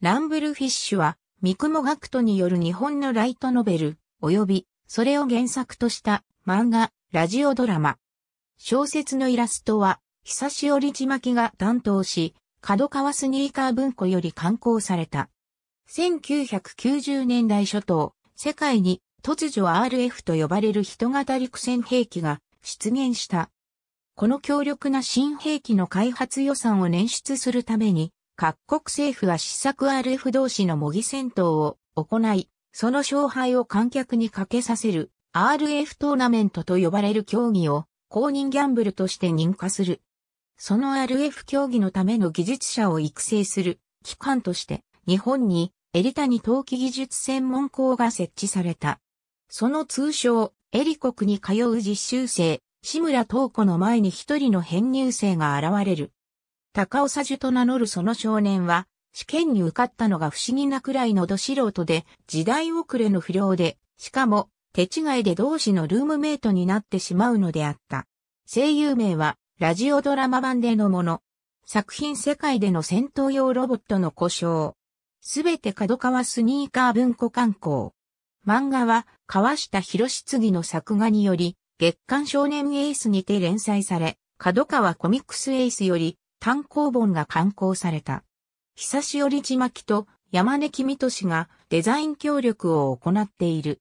ランブルフィッシュは、三雲学徒による日本のライトノベル、及び、それを原作とした漫画、ラジオドラマ。小説のイラストは、久しおりちまきが担当し、角川スニーカー文庫より刊行された。1990年代初頭、世界に突如 RF と呼ばれる人型陸戦兵器が出現した。この強力な新兵器の開発予算を捻出するために、各国政府は試作 RF 同士の模擬戦闘を行い、その勝敗を観客にかけさせる RF トーナメントと呼ばれる競技を公認ギャンブルとして認可する。その RF 競技のための技術者を育成する機関として日本にエリタニ陶器技術専門校が設置された。その通称エリ国に通う実習生、志村東子の前に一人の編入生が現れる。高尾佐樹と名乗るその少年は、試験に受かったのが不思議なくらいのど素人で、時代遅れの不良で、しかも、手違いで同志のルームメイトになってしまうのであった。声優名は、ラジオドラマ版でのもの。作品世界での戦闘用ロボットの故障。すべて角川スニーカー文庫観光。漫画は、川下博次の作画により、月刊少年エースにて連載され、角川コミックスエースより、単行本が刊行された。久しおりちまきと山根君と氏がデザイン協力を行っている。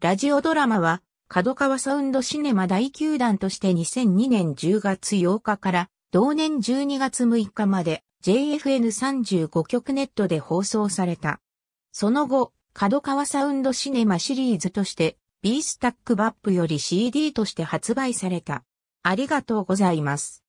ラジオドラマは、角川サウンドシネマ第9弾として2002年10月8日から同年12月6日まで JFN35 局ネットで放送された。その後、角川サウンドシネマシリーズとしてビースタックバップより CD として発売された。ありがとうございます。